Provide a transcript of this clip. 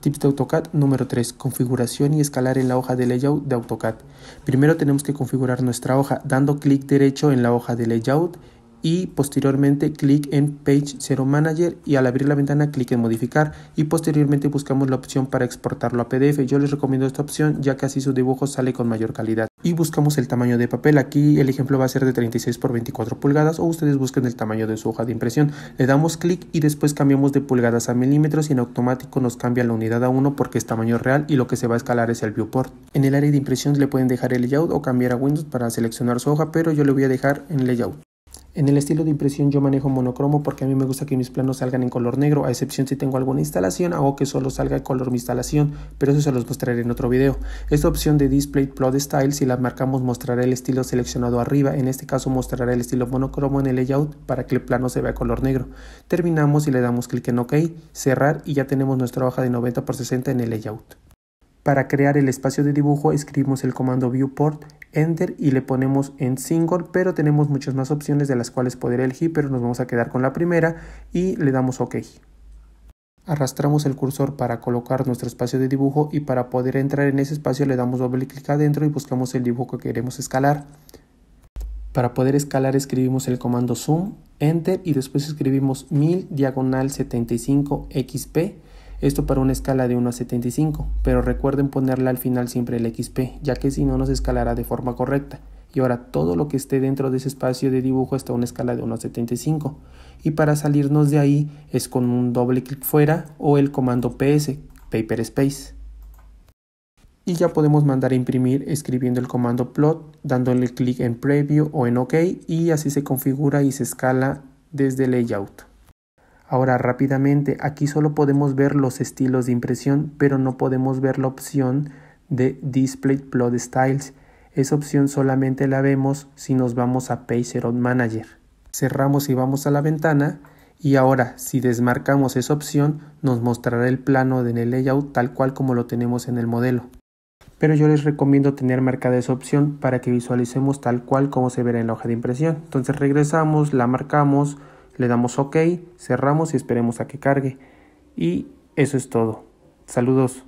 Tips de AutoCAD número 3. Configuración y escalar en la hoja de layout de AutoCAD. Primero tenemos que configurar nuestra hoja dando clic derecho en la hoja de layout y posteriormente clic en Page Zero Manager y al abrir la ventana clic en modificar y posteriormente buscamos la opción para exportarlo a PDF. Yo les recomiendo esta opción ya que así su dibujo sale con mayor calidad. Y buscamos el tamaño de papel, aquí el ejemplo va a ser de 36 por 24 pulgadas o ustedes busquen el tamaño de su hoja de impresión. Le damos clic y después cambiamos de pulgadas a milímetros y en automático nos cambia la unidad a 1 porque es tamaño real y lo que se va a escalar es el viewport. En el área de impresión le pueden dejar el layout o cambiar a Windows para seleccionar su hoja, pero yo le voy a dejar en layout. En el estilo de impresión yo manejo monocromo porque a mí me gusta que mis planos salgan en color negro, a excepción si tengo alguna instalación, hago que solo salga el color mi instalación, pero eso se los mostraré en otro video. Esta opción de Display Plot Style, si la marcamos mostrará el estilo seleccionado arriba, en este caso mostrará el estilo monocromo en el layout para que el plano se vea color negro. Terminamos y le damos clic en OK, cerrar y ya tenemos nuestra hoja de 90 por 60 en el layout. Para crear el espacio de dibujo escribimos el comando viewport, enter y le ponemos en single, pero tenemos muchas más opciones de las cuales poder elegir, pero nos vamos a quedar con la primera y le damos ok. Arrastramos el cursor para colocar nuestro espacio de dibujo y para poder entrar en ese espacio le damos doble clic adentro y buscamos el dibujo que queremos escalar. Para poder escalar escribimos el comando zoom, enter y después escribimos 1000 diagonal 75 xp esto para una escala de 1 a 75, pero recuerden ponerle al final siempre el XP, ya que si no nos escalará de forma correcta. Y ahora todo lo que esté dentro de ese espacio de dibujo está a una escala de 1 a 75. Y para salirnos de ahí es con un doble clic fuera o el comando PS, Paper Space. Y ya podemos mandar a imprimir escribiendo el comando plot, dándole clic en preview o en OK y así se configura y se escala desde layout. Ahora rápidamente, aquí solo podemos ver los estilos de impresión, pero no podemos ver la opción de Display Plot Styles. Esa opción solamente la vemos si nos vamos a on Manager. Cerramos y vamos a la ventana y ahora si desmarcamos esa opción nos mostrará el plano en el layout tal cual como lo tenemos en el modelo. Pero yo les recomiendo tener marcada esa opción para que visualicemos tal cual como se verá en la hoja de impresión. Entonces regresamos, la marcamos, le damos OK, cerramos y esperemos a que cargue. Y eso es todo. Saludos.